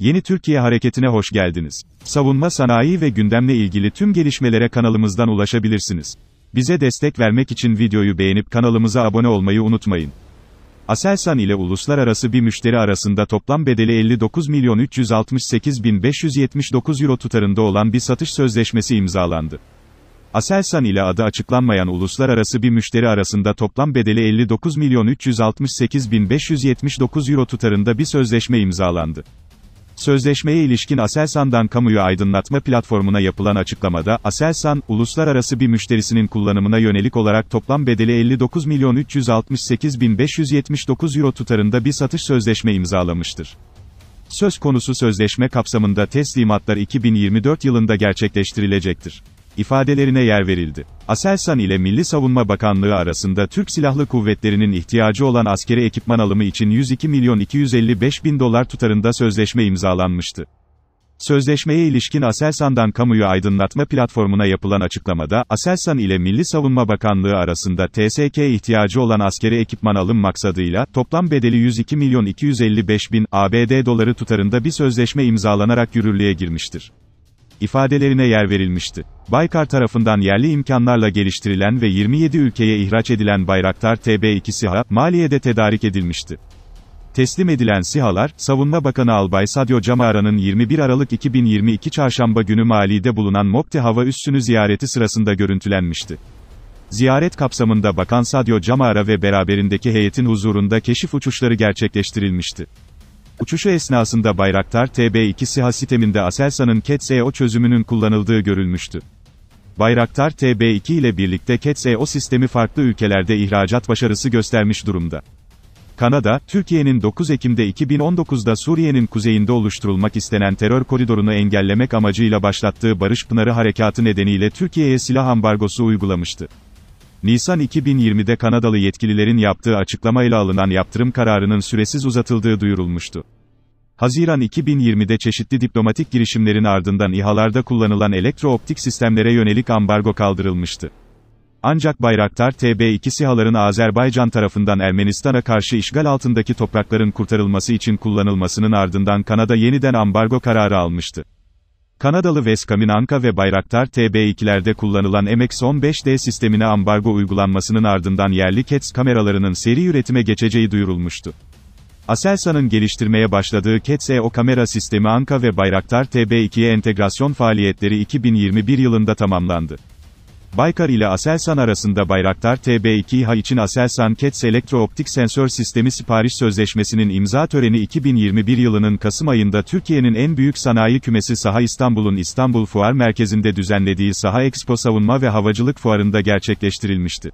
Yeni Türkiye Hareketi'ne hoş geldiniz. Savunma sanayi ve gündemle ilgili tüm gelişmelere kanalımızdan ulaşabilirsiniz. Bize destek vermek için videoyu beğenip kanalımıza abone olmayı unutmayın. Aselsan ile uluslararası bir müşteri arasında toplam bedeli 59 milyon 368 bin 579 euro tutarında olan bir satış sözleşmesi imzalandı. Aselsan ile adı açıklanmayan uluslararası bir müşteri arasında toplam bedeli 59 milyon 368 bin 579 euro tutarında bir sözleşme imzalandı. Sözleşmeye ilişkin Aselsan'dan kamuyu aydınlatma platformuna yapılan açıklamada, Aselsan, uluslararası bir müşterisinin kullanımına yönelik olarak toplam bedeli 59.368.579 euro tutarında bir satış sözleşme imzalamıştır. Söz konusu sözleşme kapsamında teslimatlar 2024 yılında gerçekleştirilecektir ifadelerine yer verildi. Aselsan ile Milli Savunma Bakanlığı arasında Türk Silahlı Kuvvetleri'nin ihtiyacı olan askeri ekipman alımı için 102 milyon 255 bin dolar tutarında sözleşme imzalanmıştı. Sözleşmeye ilişkin Aselsan'dan kamuyu aydınlatma platformuna yapılan açıklamada, Aselsan ile Milli Savunma Bakanlığı arasında TSK ihtiyacı olan askeri ekipman alım maksadıyla, toplam bedeli 102 milyon 255 bin ABD doları tutarında bir sözleşme imzalanarak yürürlüğe girmiştir. İfadelerine yer verilmişti. Baykar tarafından yerli imkanlarla geliştirilen ve 27 ülkeye ihraç edilen Bayraktar TB2 SİHA, Maliye'de tedarik edilmişti. Teslim edilen SİHA'lar, Savunma Bakanı Albay Sadio Camara'nın 21 Aralık 2022 Çarşamba günü Mali'de bulunan Mopti Hava Üssü'nü ziyareti sırasında görüntülenmişti. Ziyaret kapsamında Bakan Sadio Camara ve beraberindeki heyetin huzurunda keşif uçuşları gerçekleştirilmişti. Uçuşu esnasında Bayraktar TB2 SİHA sisteminde Aselsan'ın CATS-EO e çözümünün kullanıldığı görülmüştü. Bayraktar TB2 ile birlikte Cats e EO sistemi farklı ülkelerde ihracat başarısı göstermiş durumda. Kanada, Türkiye'nin 9 Ekim'de 2019'da Suriye'nin kuzeyinde oluşturulmak istenen terör koridorunu engellemek amacıyla başlattığı Barış Pınarı Harekatı nedeniyle Türkiye'ye silah ambargosu uygulamıştı. Nisan 2020'de Kanadalı yetkililerin yaptığı açıklamayla alınan yaptırım kararının süresiz uzatıldığı duyurulmuştu. Haziran 2020'de çeşitli diplomatik girişimlerin ardından İHA'larda kullanılan elektrooptik sistemlere yönelik ambargo kaldırılmıştı. Ancak Bayraktar TB2 SİHA'ların Azerbaycan tarafından Ermenistan'a karşı işgal altındaki toprakların kurtarılması için kullanılmasının ardından Kanada yeniden ambargo kararı almıştı. Kanadalı Anka ve Bayraktar TB2'lerde kullanılan MX-15D sistemine ambargo uygulanmasının ardından yerli CATS e kameralarının seri üretime geçeceği duyurulmuştu. Aselsan'ın geliştirmeye başladığı CATS-EO e kamera sistemi Anka ve Bayraktar TB2'ye entegrasyon faaliyetleri 2021 yılında tamamlandı. Baykar ile Aselsan arasında Bayraktar TB2İHA için Aselsan CATS e e elektrooptik sensör sistemi sipariş sözleşmesinin imza töreni 2021 yılının Kasım ayında Türkiye'nin en büyük sanayi kümesi Saha İstanbul'un İstanbul Fuar Merkezi'nde düzenlediği Saha Expo Savunma ve Havacılık Fuarı'nda gerçekleştirilmişti.